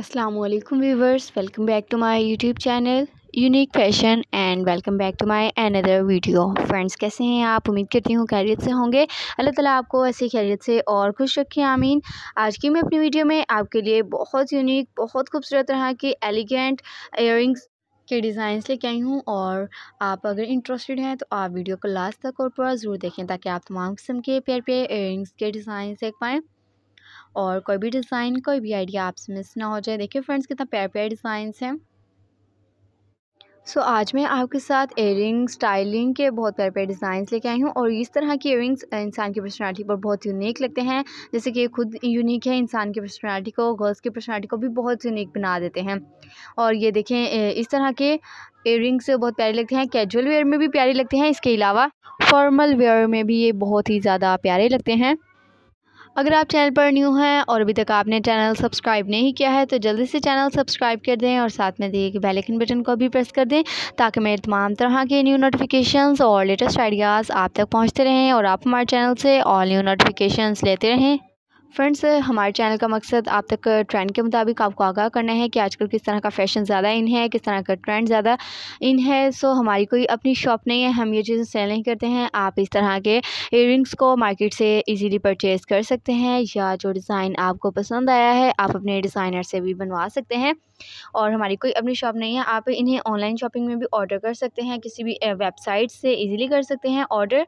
Aslam viewers welcome back to my YouTube channel unique fashion and welcome back to my another video friends कैसे हैं आप उम्मीद करती हूँ खैरियत से होंगे अल्लाह ताला आपको ऐसी खैरियत से और खुश रखें आमीन आज की मैं अपनी वीडियो में आपके लिए बहुत यूनिक बहुत खूबसूरत तरह के एलिगेंट इयर के डिज़ाइंस लेके आई हूँ और आप अगर इंटरेस्टेड हैं तो आप वीडियो को लास्ट तक और पूरा ज़रूर देखें ताकि आप तमाम किस्म के प्यार प्यार इयर के डिज़ाइन देख पाएँ और कोई भी डिज़ाइन कोई भी आइडिया आपसे मिस ना हो जाए देखिए फ्रेंड्स कितना प्यार प्यार डिज़ाइंस हैं सो so, आज मैं आपके साथ एयरिंग स्टाइलिंग के बहुत प्यारे प्यारे डिज़ाइन लेके आई हूँ और इस तरह की एयरिंग्स इंसान की पर्सनालिटी पर बहुत यूनिक लगते हैं जैसे कि खुद यूनिक है इंसान की पर्सनालिटी को गर्ल्स की पर्सनालिटी को भी बहुत यूनिक बना देते हैं और ये देखें इस तरह के एयरिंग्स बहुत प्यारे लगते हैं कैजुअल वेयर में भी प्यारे लगते हैं इसके अलावा फॉर्मल वेयर में भी ये बहुत ही ज़्यादा प्यारे लगते हैं अगर आप चैनल पर न्यू हैं और अभी तक आपने चैनल सब्सक्राइब नहीं किया है तो जल्दी से चैनल सब्सक्राइब कर दें और साथ में दिए कि बेलाइकन बटन को भी प्रेस कर दें ताकि मेरे तमाम तरह के न्यू नोटिफिकेशन और लेटेस्ट आइडियाज़ आप तक पहुँचते रहें और आप हमारे चैनल से और न्यू नोटिफिकेशन लेते रहें फ्रेंड्स हमारे चैनल का मकसद आप तक ट्रेंड uh, के मुताबिक आपको आगाह करना है कि आजकल किस तरह का फैशन ज़्यादा इन है किस तरह का ट्रेंड ज़्यादा इन है सो हमारी कोई अपनी शॉप नहीं है हम ये चीज़ें सेल नहीं करते हैं आप इस तरह के इयरिंग्स को मार्केट से इजीली परचेज़ कर सकते हैं या जो डिज़ाइन आपको पसंद आया है आप अपने डिज़ाइनर से भी बनवा सकते हैं और हमारी कोई अपनी शॉप नहीं है आप इन्हें ऑनलाइन शॉपिंग में भी ऑर्डर कर सकते हैं किसी भी वेबसाइट uh, से ईज़िली कर सकते हैं ऑर्डर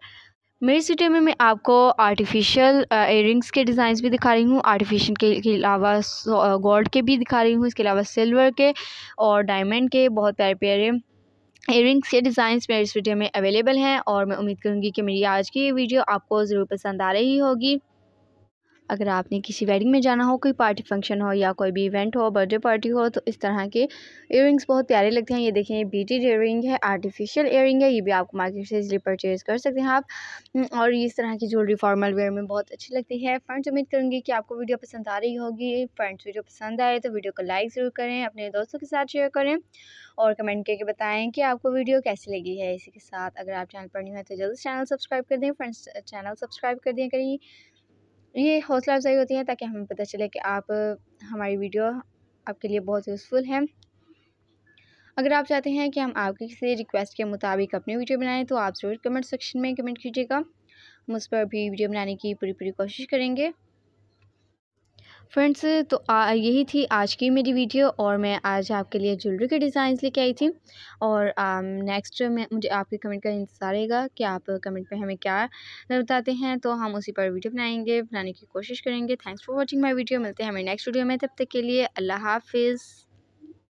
मेरे इस में मैं आपको आर्टिफिशियल इयरिंग्स के डिज़ाइंस भी दिखा रही हूँ आर्टिफिशियल के, अलावा गोल्ड के भी दिखा रही हूँ इसके अलावा सिल्वर के और डायमंड के बहुत प्यारे प्यारे इयरिंग्स के डिज़ाइंस मेरे स्टूडियो में अवेलेबल हैं और मैं उम्मीद करूँगी कि मेरी आज की ये वीडियो आपको ज़रूर पसंद आ रही होगी अगर आपने किसी वेडिंग में जाना हो कोई पार्टी फंक्शन हो या कोई भी इवेंट हो बर्थडे पार्टी हो तो इस तरह के इयरिंग्स बहुत प्यारे लगते हैं ये देखें ये बीटेड इयरिंग है आर्टिफिशियल इयरिंग है ये भी आपको मार्केट से इजली परचेज़ कर सकते हैं आप हम्म, और इस तरह की ज्वेलरी फॉर्मल वेयर में बहुत अच्छी लगती है फ्रेंड्स उम्मीद करूँगी कि आपको वीडियो पसंद आ रही होगी फ्रेंड्स वीडियो पसंद आए तो वीडियो को लाइक ज़रूर करें अपने दोस्तों के साथ शेयर करें और कमेंट करके बताएं कि आपको वीडियो कैसी लगी है इसी के साथ अगर आप चैनल पर नहीं हैं तो जल्द चैनल सब्सक्राइब कर दें फ्रेंड्स चैनल सब्सक्राइब कर दें करिए ये हौसला अफजाई होती है ताकि हमें पता चले कि आप हमारी वीडियो आपके लिए बहुत यूज़फुल है अगर आप चाहते हैं कि हम आपकी किसी रिक्वेस्ट के मुताबिक अपनी वीडियो बनाएं तो आप ज़रूर कमेंट सेक्शन में कमेंट कीजिएगा हम उस पर भी वीडियो बनाने की पूरी पूरी कोशिश करेंगे फ्रेंड्स तो आ, यही थी आज की मेरी वीडियो और मैं आज आपके लिए ज्वेलरी के डिज़ाइंस लेके आई थी और नेक्स्ट में मुझे आपके कमेंट का इंतज़ार रहेगा कि आप कमेंट पे हमें क्या बताते हैं तो हम उसी पर वीडियो बनाएंगे बनाने की कोशिश करेंगे thanks for watching my video मिलते हैं हमें नेक्स्ट वीडियो में तब तक के लिए अल्लाह हाफिज़